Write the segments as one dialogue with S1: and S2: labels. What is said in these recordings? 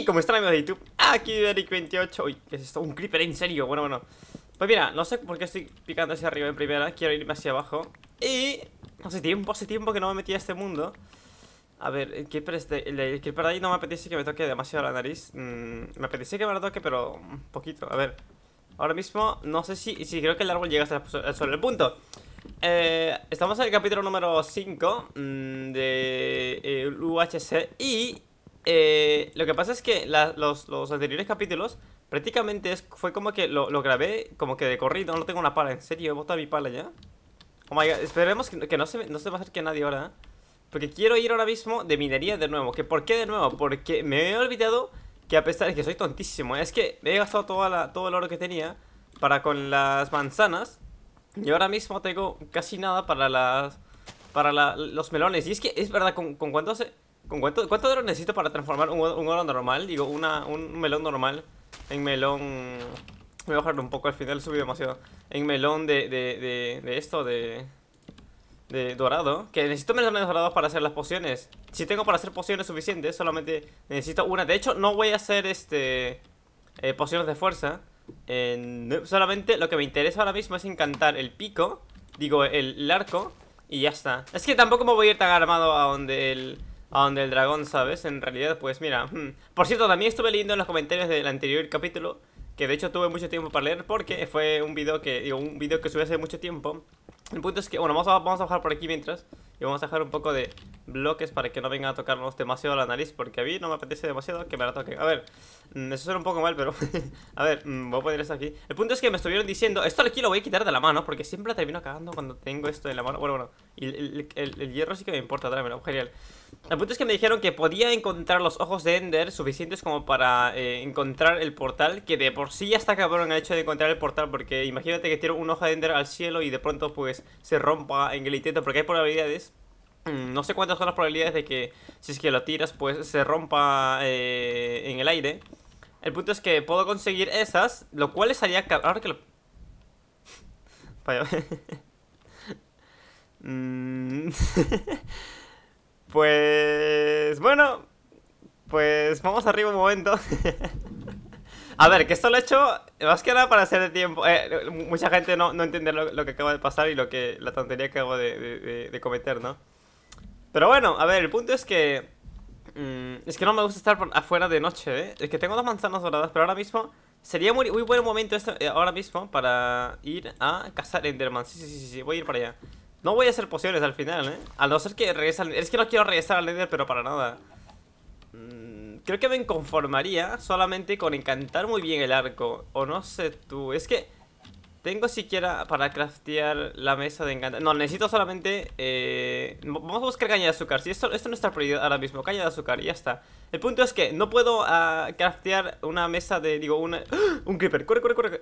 S1: Como ¿cómo están amigos de YouTube? Aquí Eric 28 Uy, ¿qué es esto? Un creeper, en serio, bueno, bueno Pues mira, no sé por qué estoy picando hacia arriba en primera Quiero irme hacia abajo Y No hace tiempo, hace tiempo que no me metí a este mundo A ver, el creeper, creeper de ahí no me apetece que me toque demasiado la nariz mm, Me apetece que me lo toque, pero un poquito A ver, ahora mismo no sé si... Si creo que el árbol llega hasta el El punto eh, estamos en el capítulo número 5 mm, de eh, UHC y eh, lo que pasa es que los, anteriores capítulos prácticamente es, fue como que lo, grabé como que de corrido, no tengo una pala, en serio, he botado mi pala ya. Oh my god, esperemos que, no, se, no se me acerque nadie ahora, ¿eh? Porque quiero ir ahora mismo de minería de nuevo. ¿Que ¿Por qué de nuevo? Porque me he olvidado que a pesar de que soy tontísimo, es que me he gastado toda la, todo el oro que tenía para con las manzanas. Y ahora mismo tengo casi nada para las para los melones. Y es que es verdad, con, con cuando se, ¿Cuánto, de oro necesito para transformar un, oro normal? Digo, una, un melón normal en melón... Voy a bajarlo un poco, al final subí demasiado. En melón de, de, de, esto, de... De dorado. Que necesito menos dorados para hacer las pociones. Si tengo para hacer pociones suficientes, solamente necesito una. De hecho, no voy a hacer este... Eh, pociones de fuerza. Eh, solamente lo que me interesa ahora mismo es encantar el pico. Digo, el arco. Y ya está. Es que tampoco me voy a ir tan armado a donde el a donde el dragón, ¿sabes? En realidad, pues mira. Hmm. Por cierto, también estuve leyendo en los comentarios del anterior capítulo, que de hecho tuve mucho tiempo para leer porque fue un video que, un que subí hace mucho tiempo. El punto es que, bueno, vamos a, vamos a bajar por aquí mientras y vamos a dejar un poco de bloques para que no venga a tocarnos demasiado la nariz porque a mí no me apetece demasiado que me la toquen. A ver, mm, eso suena un poco mal, pero a ver, mm, voy a poner esto aquí. El punto es que me estuvieron diciendo, esto aquí lo voy a quitar de la mano porque siempre termino cagando cuando tengo esto en la mano. Bueno, bueno, y el, hierro sí que me importa, tráemelo, genial. El punto es que me dijeron que podía encontrar los ojos de Ender suficientes como para eh, encontrar el portal, que de por sí ya está cabrón el hecho de encontrar el portal, porque imagínate que tiro un ojo de Ender al cielo y de pronto pues se rompa en el intento, porque hay probabilidades, mm, no sé cuántas son las probabilidades de que si es que lo tiras pues se rompa eh, en el aire. El punto es que puedo conseguir esas, lo cual haría cabrón, ahora que lo... Vaya. Mm. Pues bueno, pues vamos arriba un momento. a ver, que esto lo he hecho más que nada para hacer de tiempo. Eh, mucha gente no, no entiende lo, que acaba de pasar y lo que la tontería que acabo de, cometer, ¿no? Pero bueno, a ver, el punto es que... Mm, es que no me gusta estar afuera de noche, ¿eh? Es que tengo dos manzanas doradas, pero ahora mismo... Sería muy, muy buen momento esto, eh, ahora mismo para ir a cazar Enderman. Sí, sí, sí, sí, voy a ir para allá. No voy a hacer pociones al final, ¿eh? A no ser que regrese Es que no quiero regresar al Nether, pero para nada. Mm, creo que me conformaría solamente con encantar muy bien el arco. O no sé tú. Es que... ¿Tengo siquiera para craftear la mesa de encanta? No, necesito solamente... Eh, vamos a buscar caña de azúcar. Si esto, no está prohibido ahora mismo. Caña de azúcar, y ya está. El punto es que no puedo ah, craftear una mesa de... Digo, una... Un creeper. Corre, corre, corre.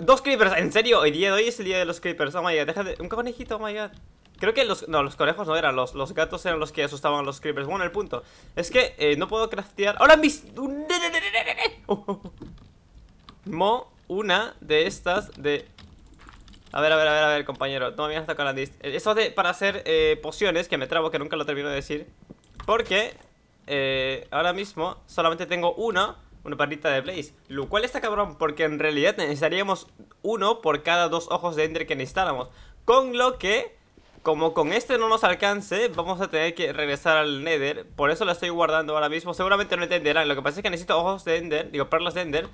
S1: Dos creepers. ¿En serio? El día de hoy es el día de los creepers. Oh, my God. Deja Un conejito, oh, my God. Creo que los... No, los conejos no eran. Los, los gatos eran los que asustaban a los creepers. Bueno, el punto es que eh, no puedo craftear... ¡Ahora mis... Mo una de estas de... A ver, a ver, a ver, a ver, compañero No me la eh, Eso de para hacer eh, pociones, que me trabo, que nunca lo termino de decir Porque eh, ahora mismo solamente tengo una Una parrita de Blaze Lo cual está cabrón, porque en realidad necesitaríamos uno por cada dos ojos de Ender que necesitáramos Con lo que... Como con este no nos alcance, vamos a tener que regresar al Nether Por eso la estoy guardando ahora mismo Seguramente no entenderán, lo que pasa es que necesito ojos de Ender Digo, perlas de Ender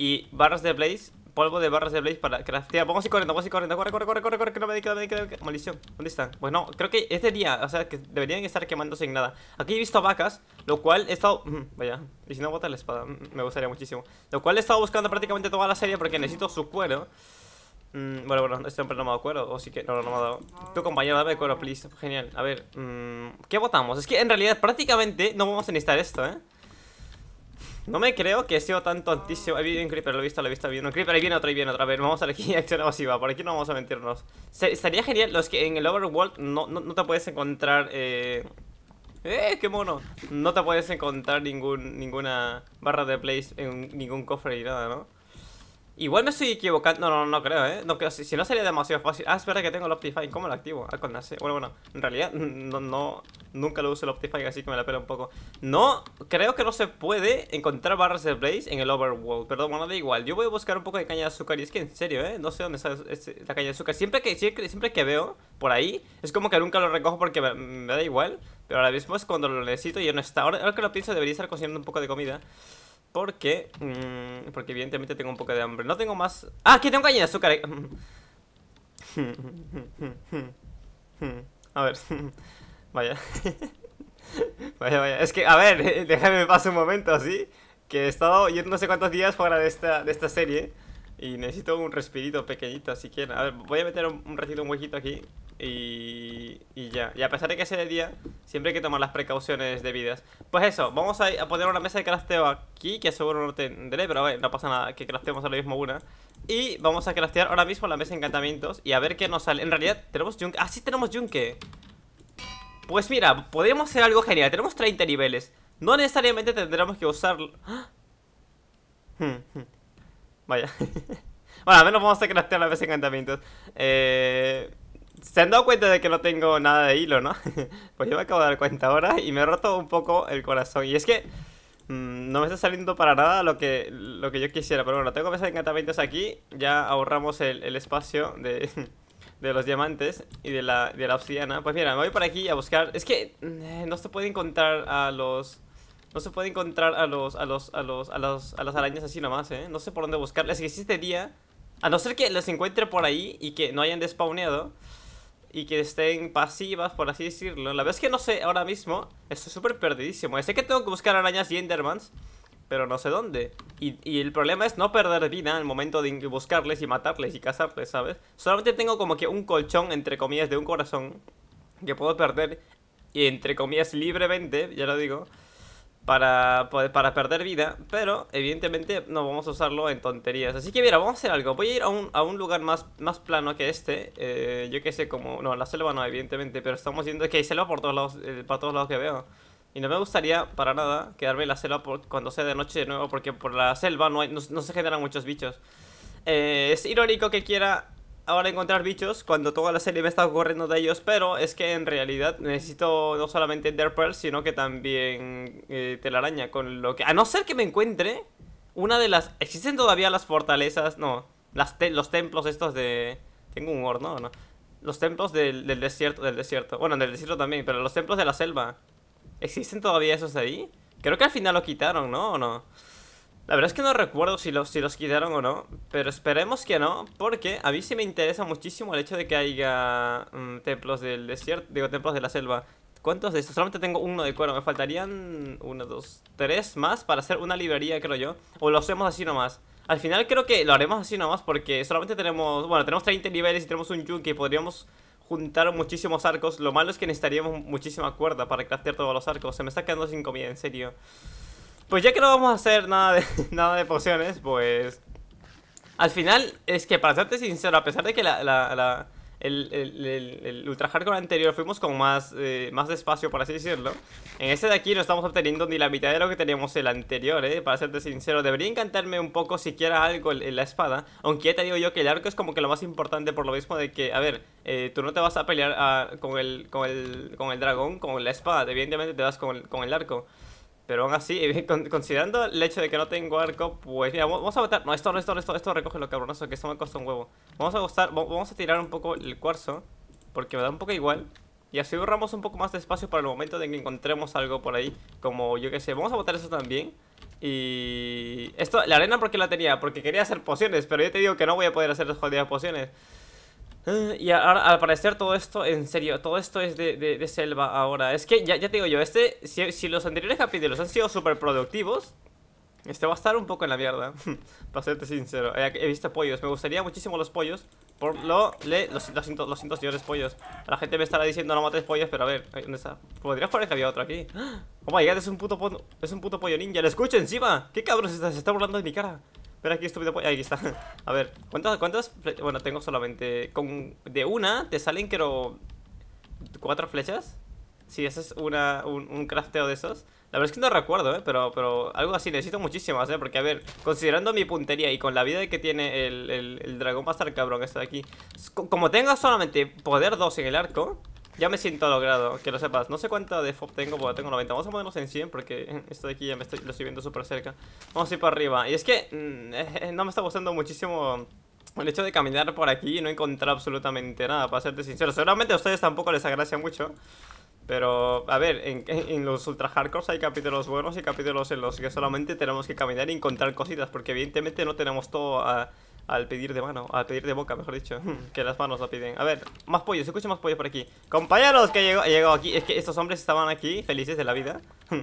S1: y barras de blaze, polvo de barras de blaze para craftear Vamos a ir corriendo, vamos a ir corriendo, corre, corre, corre, corre, corre Que no me queda, me queda, maldición, ¿dónde están? Pues no, creo que de día, o sea, que deberían estar quemando sin nada Aquí he visto vacas, lo cual he estado... Mm, vaya, y si no bota la espada, mm, me gustaría muchísimo Lo cual he estado buscando prácticamente toda la serie porque necesito su cuero mm, bueno, bueno, este hombre no me ha dado cuero, o sí que no, no me ha Tu compañero, dame cuero, please. Genial. A ver, ¿qué botamos? Es que en realidad prácticamente no vamos a necesitar esto, ¿eh? No me creo que sea sido tan tontísimo. Ahí un creeper, lo he visto, lo he visto. bien. un creeper, ahí viene otro, ahí viene otra. vez. vamos a ver aquí acción evasiva. Por aquí no vamos a mentirnos. Se, sería genial los que en el overworld no, no, te puedes encontrar. Eh, eh... qué mono! No te puedes encontrar ningún, ninguna barra de place en ningún cofre y nada, ¿no? Igual me estoy equivocando. No, no, no creo, ¿eh? No creo. Si, si no sería demasiado fácil. Ah, es verdad que tengo el Optifine. ¿Cómo lo activo? Ah, con la Bueno, bueno. En realidad, no, no. Nunca lo uso el Optifine, así que me la pela un poco. No, creo que no se puede encontrar barras de Blaze en el Overworld. Perdón, bueno, da igual. Yo voy a buscar un poco de caña de azúcar. Y es que en serio, ¿eh? No sé dónde está la caña de azúcar. Siempre que, siempre que veo por ahí, es como que nunca lo recojo porque me, da igual. Pero ahora mismo es cuando lo necesito y no está. Ahora, ahora que lo pienso, debería estar consiguiendo un poco de comida. Porque, mmm, porque evidentemente tengo un poco de hambre No tengo más... ¡Ah, aquí tengo caña de azúcar! A ver Vaya Vaya, vaya, es que, a ver, déjame pasar un momento, así Que he estado, yo no sé cuántos días fuera de esta, de esta serie Y necesito un respirito pequeñito, así que, a ver, voy a meter un, un un huequito aquí y, ya. Y a pesar de que sea de día, siempre hay que tomar las precauciones debidas. Pues eso, vamos a, poner una mesa de crafteo aquí, que seguro no tendré, pero ver, no pasa nada, que crafteemos ahora mismo una. Y vamos a craftear ahora mismo la mesa de encantamientos y a ver qué nos sale. En realidad, tenemos yunque. Ah, sí, tenemos yunque. Pues mira, podríamos hacer algo genial. Tenemos 30 niveles. No necesariamente tendremos que usarlo. ¡Ah! Hmm, hmm. Vaya. bueno, al menos vamos a craftear la mesa de encantamientos. Eh se han dado cuenta de que no tengo nada de hilo, ¿no? pues yo me acabo de dar cuenta ahora y me he roto un poco el corazón. Y es que mm, no me está saliendo para nada lo que, lo que yo quisiera. Pero bueno, tengo de encantamientos aquí. Ya ahorramos el, espacio de, de, los diamantes y de la, de la obsidiana. Pues mira, me voy por aquí a buscar... Es que eh, no se puede encontrar a los... No se puede encontrar a los, a los, a los, a las arañas así nomás, ¿eh? No sé por dónde buscarles Es que este día, a no ser que los encuentre por ahí y que no hayan despawneado y que estén pasivas, por así decirlo. La verdad es que no sé ahora mismo, estoy súper perdidísimo. Sé que tengo que buscar arañas y endermans, pero no sé dónde. Y, y el problema es no perder vida En el momento de buscarles y matarles y cazarles, ¿sabes? Solamente tengo como que un colchón, entre comillas, de un corazón que puedo perder, y entre comillas, libremente, ya lo digo para, para perder vida, pero evidentemente no vamos a usarlo en tonterías. Así que mira, vamos a hacer algo. Voy a ir a un, lugar más, más plano que este. Eh, yo que sé, como... No, la selva no, evidentemente, pero estamos viendo Que hay selva por todos lados, eh, para todos lados que veo. Y no me gustaría para nada quedarme en la selva cuando sea de noche de nuevo, porque por la selva no, se generan muchos bichos. Eh, es irónico que quiera ahora encontrar bichos cuando toda la serie me está corriendo de ellos, pero es que en realidad necesito no solamente Ender Pearl, sino que también eh, telaraña, con lo que... A no ser que me encuentre una de las... ¿Existen todavía las fortalezas? No, las los templos estos de... Tengo un horno, ¿no? Los templos del, desierto, del desierto. Bueno, del desierto también, pero los templos de la selva. ¿Existen todavía esos ahí? Creo que al final lo quitaron, no? no la verdad es que no recuerdo si los, si los quitaron o no, pero esperemos que no, porque a mí sí me interesa muchísimo el hecho de que haya mm, templos del desierto, digo, templos de la selva. ¿Cuántos de estos? Solamente tengo uno de cuero, me faltarían uno, dos, tres más para hacer una librería, creo yo. O lo hacemos así nomás. Al final creo que lo haremos así nomás porque solamente tenemos, bueno, tenemos 30 niveles y tenemos un yunque y podríamos juntar muchísimos arcos. Lo malo es que necesitaríamos muchísima cuerda para craftear todos los arcos. Se me está quedando sin comida, en serio. Pues ya que no vamos a hacer nada de, nada de pociones, pues... Al final, es que para serte sincero, a pesar de que la, el, el, el, Ultra Hardcore anterior fuimos con más, eh, más despacio, por así decirlo. En este de aquí no estamos obteniendo ni la mitad de lo que teníamos el anterior, ¿eh? Para serte sincero, debería encantarme un poco siquiera algo en la espada. Aunque ya te digo yo que el arco es como que lo más importante por lo mismo de que, a ver, eh, tú no te vas a pelear ah, con, el, con, el, dragón, con la espada. Evidentemente te vas con, con el arco. Pero aún así, considerando el hecho de que no tengo arco, pues mira, vamos a botar... No, esto, esto, esto, recoge lo cabronoso, que esto me costó un huevo. Vamos a gustar, vamos a tirar un poco el cuarzo, porque me da un poco igual. Y así borramos un poco más de espacio para el momento de que encontremos algo por ahí. Como yo que sé, vamos a botar eso también. Y... Esto, la arena porque la tenía, porque quería hacer pociones, pero yo te digo que no voy a poder hacer las jodidas pociones. Y ahora, al parecer todo esto, en serio, todo esto es de, de, selva ahora. Es que ya, ya te digo yo, este, si, si los anteriores capítulos han sido súper productivos, este va a estar un poco en la mierda, para serte sincero. Eh, he, visto pollos, me gustaría muchísimo los pollos. Por lo, le, los, los, los, los, señores pollos. La gente me estará diciendo no mates pollos, pero a ver, ¿dónde está? Podrías poner que había otro aquí. Oh es un puto, es un puto pollo ninja, le escucho encima. ¿Qué cabrón se está, se está burlando de mi cara? Pero aquí estúpido está. A ver, ¿cuántas, cuántas flechas? Bueno, tengo solamente. Con, de una te salen, creo. ¿Cuatro flechas? Si haces una, un, crafteo de esos. La verdad es que no recuerdo, ¿eh? Pero, pero algo así. Necesito muchísimas, ¿eh? Porque, a ver, considerando mi puntería y con la vida que tiene el, dragón, va a estar cabrón este de aquí. Como tenga solamente poder dos en el arco, ya me siento logrado, que lo sepas. No sé cuánta de FOB tengo, porque tengo 90. Vamos a ponernos en 100 porque esto de aquí ya me estoy, lo estoy viendo súper cerca. Vamos a ir para arriba. Y es que mm, eh, eh, no me está gustando muchísimo el hecho de caminar por aquí y no encontrar absolutamente nada, para serte sincero. Seguramente a ustedes tampoco les agracia mucho. Pero, a ver, en, los ultra hardcores hay capítulos buenos y capítulos en los que solamente tenemos que caminar y encontrar cositas, porque evidentemente no tenemos todo a... Al pedir de mano, al pedir de boca, mejor dicho Que las manos lo piden A ver, más pollos, escucha más pollos por aquí Compañeros, que llegó, llegó aquí Es que estos hombres estaban aquí, felices de la vida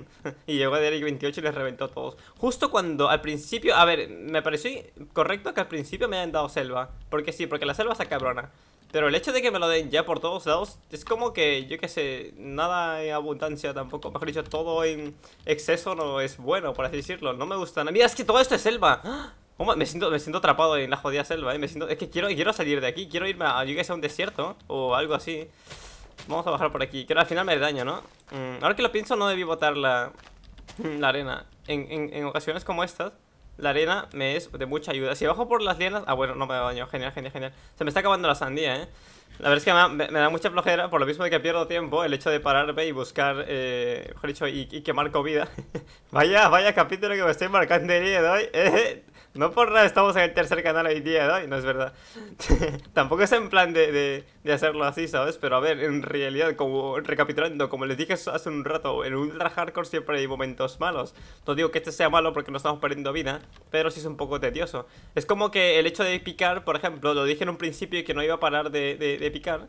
S1: Y llegó Derek 28 y les reventó a todos Justo cuando, al principio A ver, me pareció correcto que al principio me hayan dado selva Porque sí, porque la selva está cabrona pero el hecho de que me lo den ya por todos lados es como que, yo qué sé, nada en abundancia tampoco. Mejor dicho, todo en exceso no es bueno, por así decirlo. No me gusta nada. Mira, es que todo esto es selva. ¡Ah! Me siento, me siento atrapado en la jodida selva, eh. Me siento... Es que quiero, quiero salir de aquí. Quiero irme a, un desierto o algo así. Vamos a bajar por aquí. Quiero al final me daño, ¿no? Mm, ahora que lo pienso, no debí botar la, mm, la arena. En, en, en, ocasiones como estas, la arena me es de mucha ayuda. Si bajo por las lianas... Ah, bueno, no me da daño. Genial, genial, genial. Se me está acabando la sandía, ¿eh? La verdad es que me, da mucha flojera, por lo mismo de que pierdo tiempo, el hecho de pararme y buscar, eh, mejor dicho, y, quemar comida. vaya, vaya capítulo que me estoy marcando el día de hoy. Eh. No por nada estamos en el tercer canal hoy día, ¿no? Y no es verdad. Tampoco es en plan de, hacerlo así, ¿sabes? Pero a ver, en realidad, como recapitulando, como les dije hace un rato, en Ultra Hardcore siempre hay momentos malos. No digo que este sea malo porque no estamos perdiendo vida, pero sí es un poco tedioso. Es como que el hecho de picar, por ejemplo, lo dije en un principio que no iba a parar de, de picar.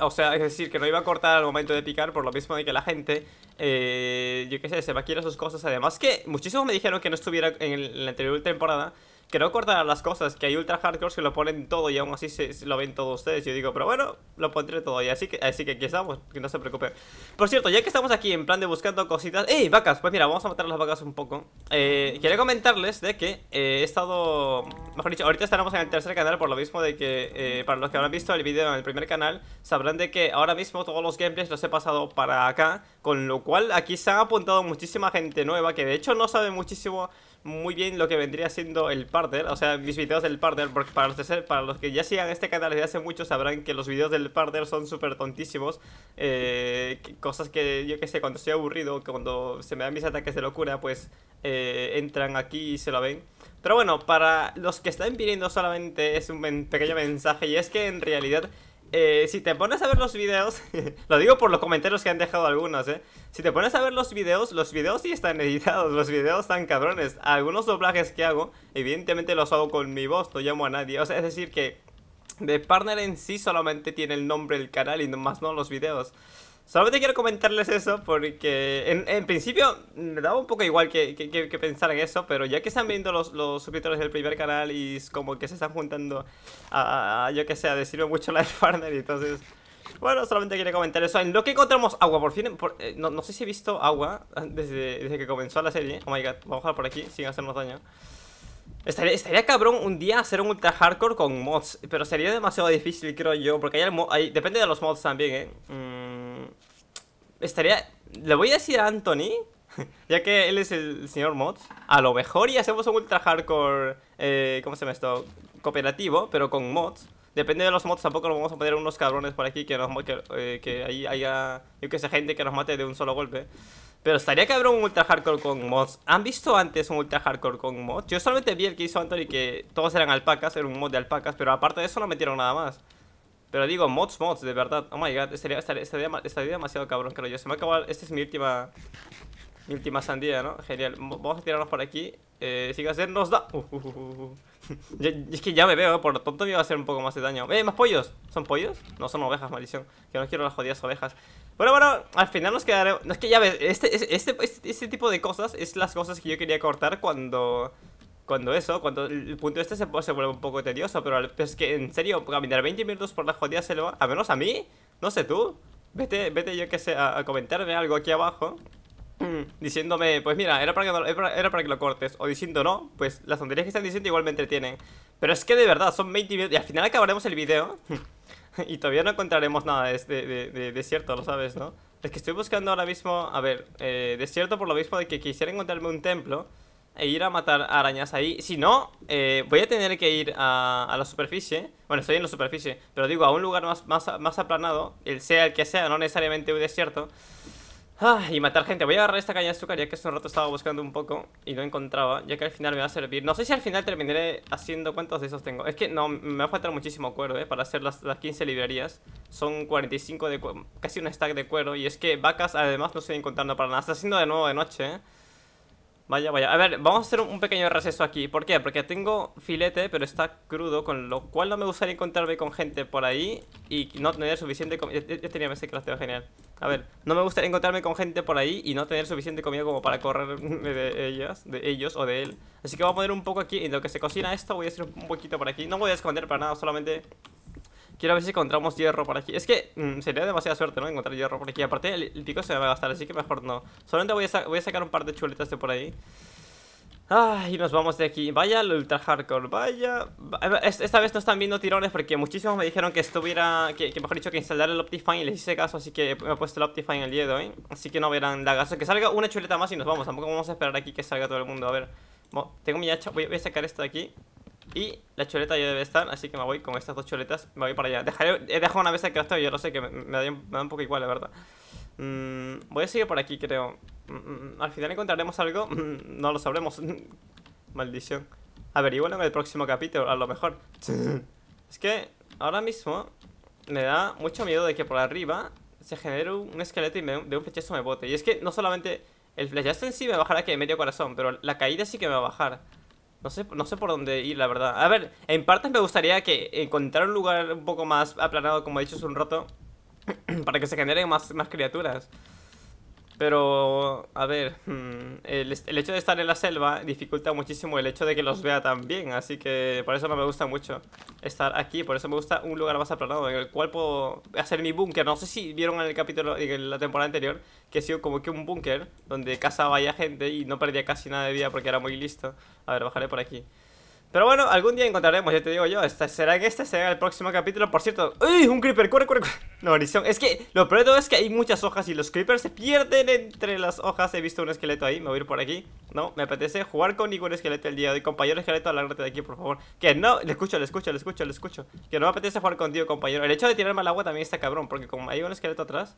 S1: O sea, es decir, que no iba a cortar al momento de picar por lo mismo de que la gente, eh, yo qué sé, se va a sus cosas. Además que muchísimos me dijeron que no estuviera en la anterior temporada Quiero cortar las cosas, que hay ultra hardcore que lo ponen todo y aún así se, lo ven todos ustedes. Yo digo, pero bueno, lo pondré todo y así que, así que aquí estamos, que no se preocupen. Por cierto, ya que estamos aquí en plan de buscando cositas... ¡Ey, vacas! Pues mira, vamos a matar las vacas un poco. Eh, quería comentarles de que eh, he estado... Mejor dicho, ahorita estaremos en el tercer canal por lo mismo de que... Eh, para los que habrán visto el video en el primer canal, sabrán de que ahora mismo todos los gameplays los he pasado para acá. Con lo cual aquí se han apuntado muchísima gente nueva que de hecho no sabe muchísimo muy bien lo que vendría siendo el partner, o sea, mis videos del partner, porque para los, que ya sigan este canal desde hace mucho sabrán que los videos del partner son súper tontísimos, eh, cosas que yo que sé, cuando estoy aburrido, cuando se me dan mis ataques de locura, pues eh, entran aquí y se lo ven. Pero bueno, para los que están viniendo solamente es un pequeño mensaje y es que en realidad eh, si te pones a ver los videos, lo digo por los comentarios que han dejado algunos, eh. Si te pones a ver los videos, los videos sí están editados, los videos están cabrones. Algunos doblajes que hago, evidentemente los hago con mi voz, no llamo a nadie. O sea, es decir que De Partner en sí solamente tiene el nombre del canal y más no los videos. Solamente quiero comentarles eso porque en, principio me daba un poco igual que, pensar en eso, pero ya que están viendo los, los suscriptores del primer canal y como que se están juntando a, yo que sé, a decirme mucho la de Farner, y entonces... Bueno, solamente quería comentar eso. En lo que encontramos agua, por fin. Eh, no, no, sé si he visto agua desde, desde, que comenzó la serie. Oh my god, vamos a bajar por aquí sin hacernos daño. Estaría, estaría, cabrón un día hacer un ultra hardcore con mods. Pero sería demasiado difícil, creo yo. Porque hay depende de los mods también, eh. Mm. Mm, estaría... Le voy a decir a Anthony, ya que él es el señor Mods, a lo mejor y hacemos un ultra hardcore... Eh, ¿Cómo se llama esto? Cooperativo, pero con mods. Depende de los mods, tampoco lo vamos a poner unos cabrones por aquí que, nos, que, eh, que ahí haya, yo que sé, gente que nos mate de un solo golpe. Pero estaría que cabrón un ultra hardcore con mods. ¿Han visto antes un ultra hardcore con mods? Yo solamente vi el que hizo Anthony que todos eran alpacas, era un mod de alpacas, pero aparte de eso no metieron nada más. Pero digo, mods, mods, de verdad. Oh my god, estaría, demasiado cabrón, creo yo. Se me ha acabado. Esta es mi última. Mi última sandía, ¿no? Genial. Vamos a tirarnos por aquí. Eh, si hacer nos da. Uh, uh, uh, uh es que ya me veo, por lo tonto me iba a hacer un poco más de daño. ¡Eh, más pollos! ¿Son pollos? No, son ovejas, maldición. Que no quiero las jodidas ovejas. Bueno, bueno, al final nos quedaremos. No, es que ya ves, este, este, este, este tipo de cosas es las cosas que yo quería cortar cuando. Cuando eso, cuando el punto este se, vuelve un poco tedioso, pero es que en serio, caminar 20 minutos por la jodida selva, a menos a mí, no sé tú, vete, vete yo que sé, a, comentarme algo aquí abajo mm. diciéndome, pues mira, era para, que, era para que lo cortes, o diciendo no, pues las tonterías que están diciendo igual me entretienen. Pero es que de verdad, son 20 minutos, y al final acabaremos el video, y todavía no encontraremos nada de, de, desierto, lo sabes, ¿no? Es que estoy buscando ahora mismo, a ver, eh, desierto por lo mismo de que quisiera encontrarme un templo, e ir a matar arañas ahí. Si no, eh, voy a tener que ir a, la superficie. Bueno, estoy en la superficie, pero digo, a un lugar más, más, aplanado, el sea el que sea, no necesariamente un desierto. Ah, y matar gente. Voy a agarrar esta caña de azúcar ya que hace un rato estaba buscando un poco y no encontraba, ya que al final me va a servir. No sé si al final terminaré haciendo cuántos de esos tengo. Es que no, me va a faltar muchísimo cuero, ¿eh? Para hacer las, las 15 librerías. Son 45 de cuero, casi un stack de cuero. Y es que vacas además no estoy encontrando para nada. Está haciendo de nuevo de noche, ¿eh? Vaya, vaya. A ver, vamos a hacer un pequeño receso aquí. ¿Por qué? Porque tengo filete, pero está crudo, con lo cual no me gustaría encontrarme con gente por ahí y no tener suficiente comida. Yo tenía ese crafteo genial. A ver, no me gustaría encontrarme con gente por ahí y no tener suficiente comida como para correrme de ellas, de ellos o de él. Así que voy a poner un poco aquí, en lo que se cocina esto, voy a hacer un poquito por aquí. No voy a esconder para nada, solamente Quiero ver si encontramos hierro por aquí Es que mm, sería demasiada suerte, ¿no? Encontrar hierro por aquí Aparte el, pico se me va a gastar, así que mejor no Solamente voy a, voy a sacar un par de chuletas de por ahí ¡Ay! y nos vamos de aquí. Vaya el ultra hardcore, vaya. Eh, esta vez no están viendo tirones porque muchísimos me dijeron que estuviera. Que, mejor dicho, que instalar el Optifine y les hice caso, así que me he puesto el Optifine el día ¿eh? hoy. Así que no verán la gaso. Que salga una chuleta más y nos vamos. Tampoco vamos a esperar aquí que salga todo el mundo. A ver, tengo mi hacha, voy, voy a sacar esto de aquí. Y la chuleta ya debe estar, así que me voy con estas dos chuletas. Me voy para allá. he dejado una vez de crafteo, yo lo sé, que me, da, me da, un poco igual, la verdad. Mm, voy a seguir por aquí, creo. Mm, mm, al final encontraremos algo. no lo sabremos. Maldición. a ver bueno en el próximo capítulo, a lo mejor. es que ahora mismo me da mucho miedo de que por arriba se genere un esqueleto y de un flechazo me bote. Y es que no solamente el flechazo en sí me bajará que medio corazón, pero la caída sí que me va a bajar. No sé, no sé por dónde ir, la verdad. A ver, en parte me gustaría que encontrar un lugar un poco más aplanado, como he dicho hace un rato, para que se generen más, más criaturas. Pero, a ver, mm, el, hecho de estar en la selva dificulta muchísimo el hecho de que los vea tan bien, así que por eso no me gusta mucho estar aquí, por eso me gusta un lugar más aplanado en el cual puedo hacer mi búnker. No sé si vieron en el capítulo, en la temporada anterior, que ha sido como que un búnker donde cazaba ya gente y no perdía casi nada de vida porque era muy listo. A ver, bajaré por aquí. Pero bueno, algún día encontraremos, ya te digo yo. Este, ¿Será que este será el próximo capítulo? Por cierto, ¡Uy! ¡Un creeper! ¡Corre, corre, corre! No, Horizon. Es que lo peor todo es que hay muchas hojas y los creepers se pierden entre las hojas. He visto un esqueleto ahí, me voy a ir por aquí. No, me apetece jugar con ningún esqueleto el día de hoy. Compañero esqueleto, alárgate de aquí, por favor. Que no, le escucho, le escucho, le escucho, le escucho. Que no me apetece jugar contigo, compañero. El hecho de tirarme al agua también está cabrón, porque como hay un esqueleto atrás.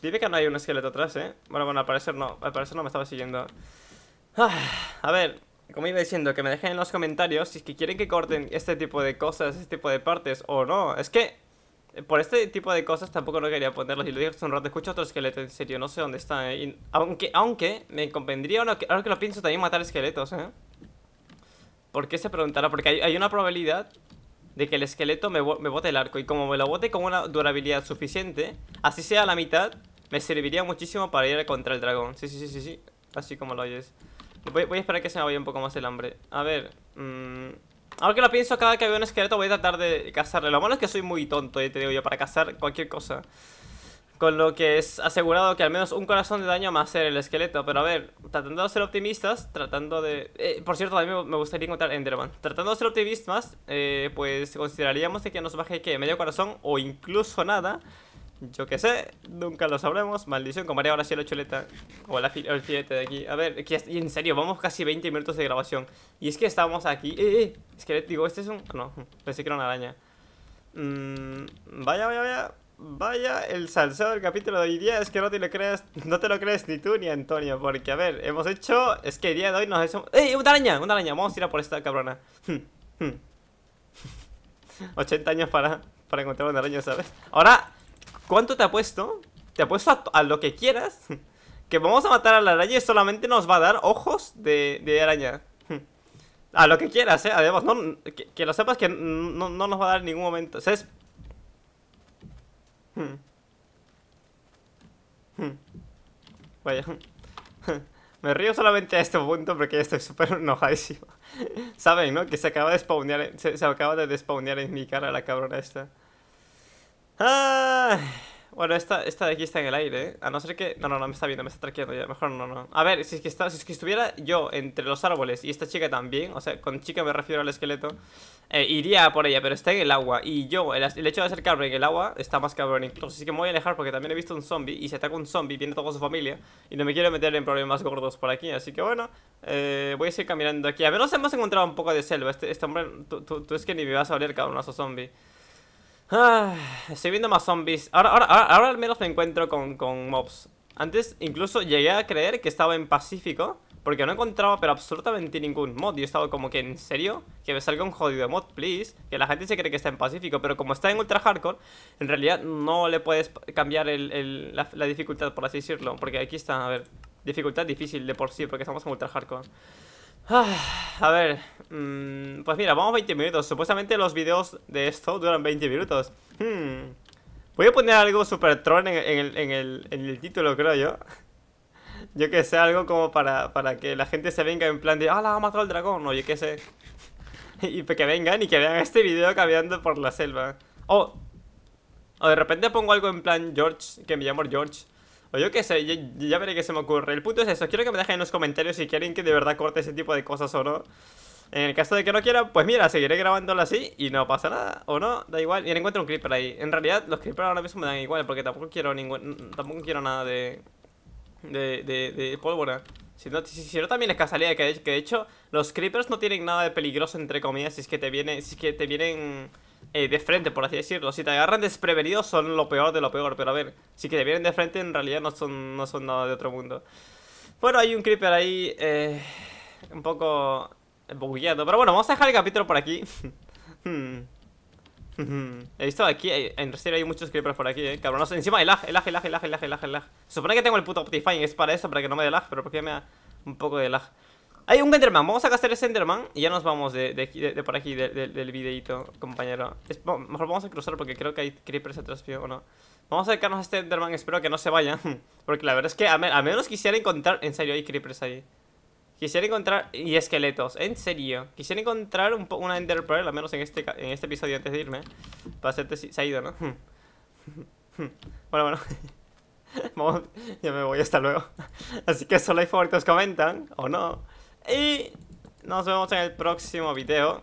S1: dime que no hay un esqueleto atrás, ¿eh? Bueno, bueno, al parecer no. Al parecer no me estaba siguiendo. Ah, a ver como iba diciendo, que me dejen en los comentarios si es que quieren que corten este tipo de cosas, este tipo de partes o no. Es que eh, por este tipo de cosas tampoco no quería ponerlos y lo digo hace un rato. Escucho otro esqueleto, en serio, no sé dónde está. Eh, aunque, aunque me convendría, ahora que, ahora que, lo pienso, también matar esqueletos, ¿eh? ¿Por qué se preguntará? Porque hay, una probabilidad de que el esqueleto me, bote el arco. Y como me lo bote con una durabilidad suficiente, así sea la mitad, me serviría muchísimo para ir contra el dragón. Sí, sí, sí, sí, sí. Así como lo oyes. Voy, a esperar que se me vaya un poco más el hambre A ver mm, Ahora que lo pienso, cada vez que veo un esqueleto voy a tratar de cazarle Lo malo es que soy muy tonto, y eh, te digo yo, para cazar cualquier cosa Con lo que es asegurado que al menos un corazón de daño va a hacer el esqueleto Pero a ver, tratando de ser optimistas, tratando de... Eh, por cierto, A mí me gustaría encontrar Enderman Tratando de ser optimistas, eh, pues consideraríamos de que nos baje, que Medio corazón o incluso nada yo qué sé, nunca lo sabremos. Maldición, haría ahora sí la chuleta. O el filete de aquí. A ver, en serio, vamos casi 20 minutos de grabación. Y es que estamos aquí. Eh, eh es que digo, este es un. No, pensé que era una araña. Mm, vaya, vaya, vaya. Vaya, el salseo del capítulo de hoy día es que no te lo creas no te lo crees ni tú ni Antonio, porque a ver, hemos hecho. Es que el día de hoy nos hemos. Eh, ¡Una araña! ¡Una araña! Vamos a ir por esta cabrona. 80 años para, para encontrar una araña, ¿sabes? Ahora ¿Cuánto te apuesto? Te apuesto a, a lo que quieras Que vamos a matar a la araña y solamente nos va a dar ojos de, araña A lo que quieras, eh Además, que, lo sepas que no, nos va a dar en ningún momento o es... Vaya me río solamente a este punto porque estoy súper enojadísimo. Saben, ¿no? Que se acaba de spawnear, se, acaba de despawnear en mi cara la cabrona esta bueno, esta, esta de aquí está en el aire, ¿eh? A no ser que... No, no, no, me está viendo, me está traqueando ya. Mejor no, no. A ver, si es, que está, si es que estuviera yo entre los árboles y esta chica también, o sea, con chica me refiero al esqueleto, eh, iría por ella, pero está en el agua. Y yo, el, hecho de acercarme en el agua está más cabrón incluso. Así que me voy a alejar porque también he visto un zombie y se ataca un zombie, viene toda su familia y no me quiero meter en problemas gordos por aquí. Así que bueno, eh, voy a seguir caminando aquí. A ver, hemos encontrado un poco de selva. Este, este hombre, tú, tú, es que ni me vas a oler, cabrón, a su zombie estoy viendo más zombies. Ahora, ahora, ahora, al menos me encuentro con, con, mobs. Antes incluso llegué a creer que estaba en Pacífico. Porque no encontraba pero absolutamente ningún mod. Yo estaba como que, ¿en serio? Que me salga un jodido mod, please. Que la gente se cree que está en Pacífico. Pero como está en Ultra Hardcore, en realidad no le puedes cambiar el, la, la dificultad, por así decirlo. Porque aquí está, a ver, dificultad difícil de por sí, porque estamos en Ultra Hardcore. Ah, a ver, mm, pues mira, vamos 20 minutos. Supuestamente los videos de esto duran 20 minutos. Hmm. Voy a poner algo super troll en, el, en, el, en el título, creo yo. Yo que sé, algo como para, que la gente se venga en plan de, ah, la ha matado el dragón, o yo que sé. y que vengan y que vean este video caminando por la selva. O, o de repente pongo algo en plan George, que me llamo George, o pues yo qué sé, ya, veré qué se me ocurre. El punto es eso, quiero que me dejen en los comentarios si quieren que de verdad corte ese tipo de cosas o no. En el caso de que no quieran, pues mira, seguiré grabándolo así y no pasa nada. O no, da igual. Y encuentro un creeper ahí. En realidad, los creepers ahora mismo me dan igual porque tampoco quiero ningún, tampoco quiero nada de, de, de, de pólvora. Si no, si, no, también es casualidad que de, que de hecho los creepers no tienen nada de peligroso entre comillas si es que te vienen, si es que te vienen eh, de frente, por así decirlo. Si te agarran desprevenidos son lo peor de lo peor, pero a ver, si que te vienen de frente en realidad no son, no son nada de otro mundo. Bueno, hay un creeper ahí eh, un poco bugueado, pero bueno, vamos a dejar el capítulo por aquí. Hmm. He visto aquí, eh, en serio hay muchos creepers por aquí, eh, Encima el lag, el lag, el lag, el lag, el lag, el supone que tengo el puto Optifine, es para eso, para que no me dé lag, pero porque me da un poco de lag. Hay un Enderman, vamos a gastar ese Enderman Y ya nos vamos de, de, de, por aquí Del videito, compañero Mejor vamos a cruzar porque creo que hay creepers atrás O no Vamos a acercarnos a este Enderman Espero que no se vaya, Porque la verdad es que a, menos quisiera encontrar En serio, hay creepers ahí Quisiera encontrar... Y esqueletos, en serio Quisiera encontrar un una Ender al menos en este, en este episodio antes de irme Para hacerte... Si se ha ido, ¿no? bueno, bueno ya me voy, hasta luego Así que solo hay favoritos comentan, o no y nos vemos en el próximo video.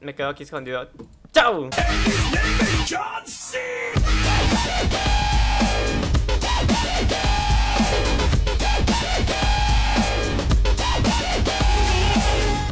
S1: Me quedo aquí escondido. ¡Chao!